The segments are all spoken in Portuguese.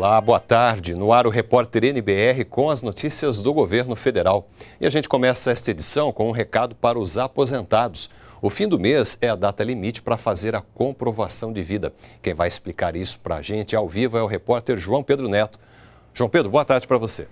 Olá, boa tarde. No ar o repórter NBR com as notícias do governo federal. E a gente começa esta edição com um recado para os aposentados. O fim do mês é a data limite para fazer a comprovação de vida. Quem vai explicar isso para a gente ao vivo é o repórter João Pedro Neto. João Pedro, boa tarde para você.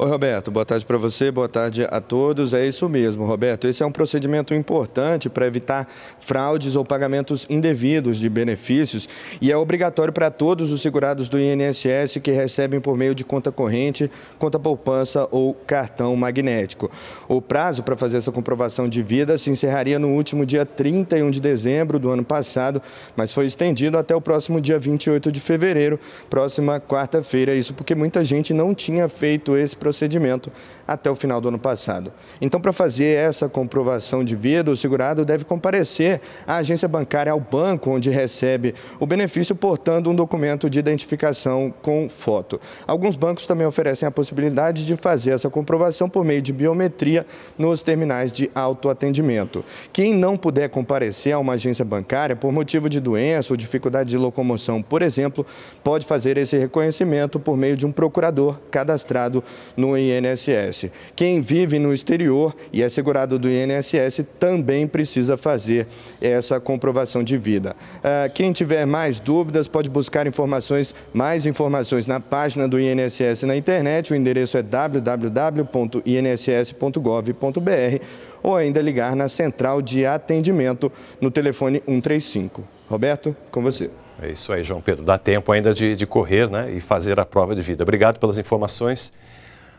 Oi, Roberto. Boa tarde para você, boa tarde a todos. É isso mesmo, Roberto. Esse é um procedimento importante para evitar fraudes ou pagamentos indevidos de benefícios e é obrigatório para todos os segurados do INSS que recebem por meio de conta corrente, conta poupança ou cartão magnético. O prazo para fazer essa comprovação de vida se encerraria no último dia 31 de dezembro do ano passado, mas foi estendido até o próximo dia 28 de fevereiro, próxima quarta-feira. Isso porque muita gente não tinha feito esse procedimento procedimento até o final do ano passado. Então, para fazer essa comprovação de vida, o segurado deve comparecer à agência bancária, ao banco onde recebe o benefício, portando um documento de identificação com foto. Alguns bancos também oferecem a possibilidade de fazer essa comprovação por meio de biometria nos terminais de autoatendimento. Quem não puder comparecer a uma agência bancária por motivo de doença ou dificuldade de locomoção, por exemplo, pode fazer esse reconhecimento por meio de um procurador cadastrado no INSS. Quem vive no exterior e é segurado do INSS também precisa fazer essa comprovação de vida. É, quem tiver mais dúvidas pode buscar informações, mais informações na página do INSS na internet. O endereço é www.inss.gov.br ou ainda ligar na central de atendimento no telefone 135. Roberto, com você. É isso aí, João Pedro. Dá tempo ainda de, de correr né, e fazer a prova de vida. Obrigado pelas informações.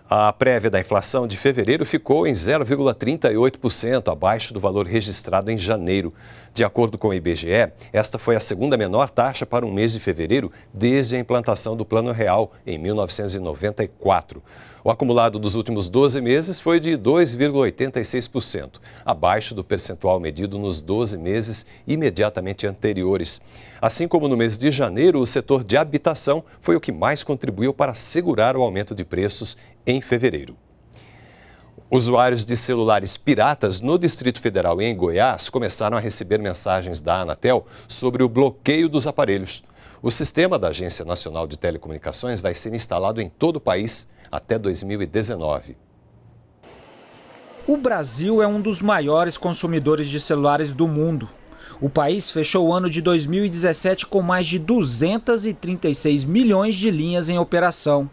A prévia da inflação de fevereiro ficou em 0,38%, abaixo do valor registrado em janeiro. De acordo com o IBGE, esta foi a segunda menor taxa para um mês de fevereiro desde a implantação do Plano Real, em 1994. O acumulado dos últimos 12 meses foi de 2,86%, abaixo do percentual medido nos 12 meses imediatamente anteriores. Assim como no mês de janeiro, o setor de habitação foi o que mais contribuiu para segurar o aumento de preços em fevereiro. Usuários de celulares piratas no Distrito Federal e em Goiás começaram a receber mensagens da Anatel sobre o bloqueio dos aparelhos. O sistema da Agência Nacional de Telecomunicações vai ser instalado em todo o país até 2019. O Brasil é um dos maiores consumidores de celulares do mundo. O país fechou o ano de 2017 com mais de 236 milhões de linhas em operação.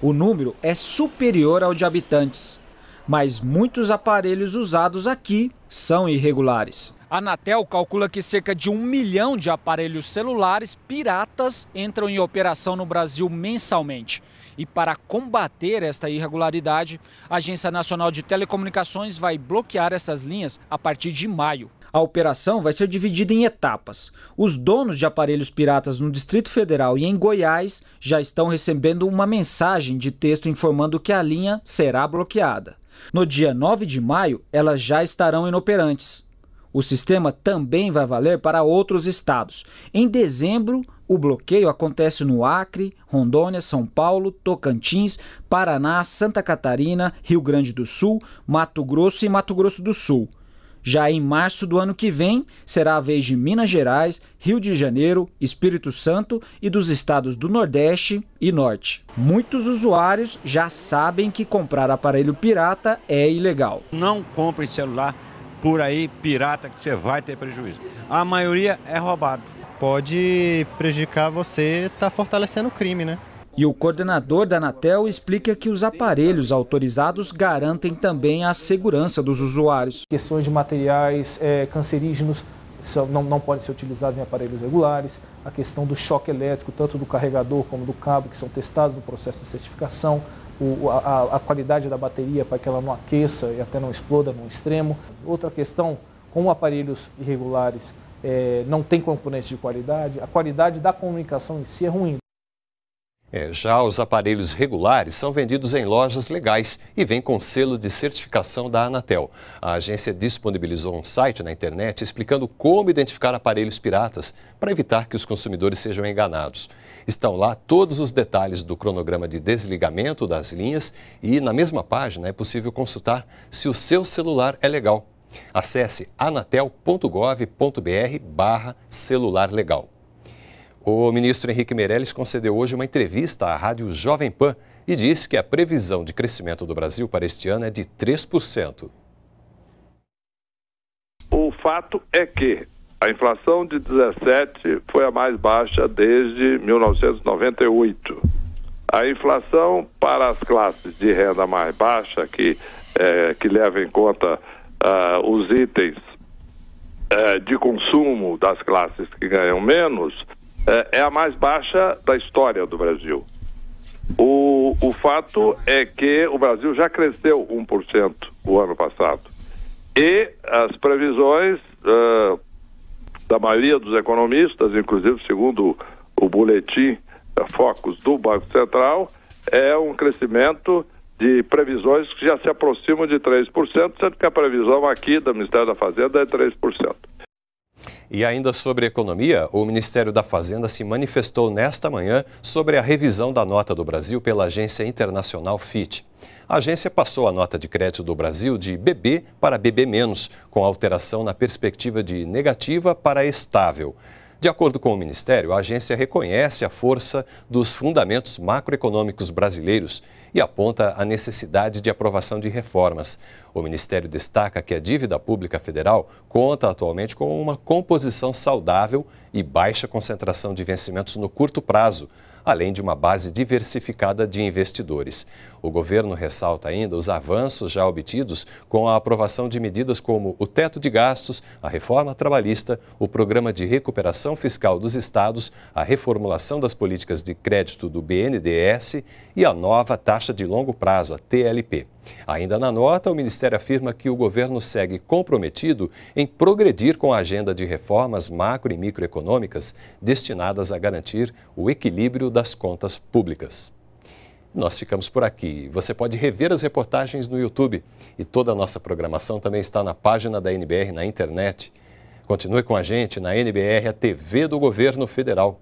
O número é superior ao de habitantes, mas muitos aparelhos usados aqui são irregulares. A Anatel calcula que cerca de um milhão de aparelhos celulares piratas entram em operação no Brasil mensalmente. E para combater esta irregularidade, a Agência Nacional de Telecomunicações vai bloquear essas linhas a partir de maio. A operação vai ser dividida em etapas. Os donos de aparelhos piratas no Distrito Federal e em Goiás já estão recebendo uma mensagem de texto informando que a linha será bloqueada. No dia 9 de maio, elas já estarão inoperantes. O sistema também vai valer para outros estados. Em dezembro, o bloqueio acontece no Acre, Rondônia, São Paulo, Tocantins, Paraná, Santa Catarina, Rio Grande do Sul, Mato Grosso e Mato Grosso do Sul. Já em março do ano que vem, será a vez de Minas Gerais, Rio de Janeiro, Espírito Santo e dos estados do Nordeste e Norte. Muitos usuários já sabem que comprar aparelho pirata é ilegal. Não compre celular por aí pirata que você vai ter prejuízo. A maioria é roubado. Pode prejudicar você, está fortalecendo o crime, né? E o coordenador da Anatel explica que os aparelhos autorizados garantem também a segurança dos usuários. Questões de materiais é, cancerígenos são, não, não podem ser utilizados em aparelhos regulares. A questão do choque elétrico, tanto do carregador como do cabo, que são testados no processo de certificação o, a, a qualidade da bateria para que ela não aqueça e até não exploda no extremo. Outra questão, com aparelhos irregulares, é, não tem componentes de qualidade, a qualidade da comunicação em si é ruim. É, já os aparelhos regulares são vendidos em lojas legais e vêm com selo de certificação da Anatel. A agência disponibilizou um site na internet explicando como identificar aparelhos piratas para evitar que os consumidores sejam enganados. Estão lá todos os detalhes do cronograma de desligamento das linhas e na mesma página é possível consultar se o seu celular é legal. Acesse anatel.gov.br/celular legal. O ministro Henrique Meirelles concedeu hoje uma entrevista à rádio Jovem Pan e disse que a previsão de crescimento do Brasil para este ano é de 3%. O fato é que a inflação de 17 foi a mais baixa desde 1998. A inflação para as classes de renda mais baixa, que, é, que leva em conta uh, os itens uh, de consumo das classes que ganham menos, é, é a mais baixa da história do Brasil. O, o fato é que o Brasil já cresceu 1% o ano passado. E as previsões uh, da maioria dos economistas, inclusive segundo o boletim é, Focus do Banco Central, é um crescimento de previsões que já se aproximam de 3%, sendo que a previsão aqui do Ministério da Fazenda é 3%. E ainda sobre economia, o Ministério da Fazenda se manifestou nesta manhã sobre a revisão da nota do Brasil pela agência internacional FIT. A agência passou a nota de crédito do Brasil de BB para BB-, com alteração na perspectiva de negativa para estável. De acordo com o Ministério, a agência reconhece a força dos fundamentos macroeconômicos brasileiros e aponta a necessidade de aprovação de reformas. O Ministério destaca que a dívida pública federal conta atualmente com uma composição saudável e baixa concentração de vencimentos no curto prazo, além de uma base diversificada de investidores. O governo ressalta ainda os avanços já obtidos com a aprovação de medidas como o teto de gastos, a reforma trabalhista, o programa de recuperação fiscal dos estados, a reformulação das políticas de crédito do BNDES e a nova taxa de longo prazo, a TLP. Ainda na nota, o Ministério afirma que o governo segue comprometido em progredir com a agenda de reformas macro e microeconômicas destinadas a garantir o equilíbrio das contas públicas. Nós ficamos por aqui. Você pode rever as reportagens no YouTube e toda a nossa programação também está na página da NBR na internet. Continue com a gente na NBR, a TV do Governo Federal.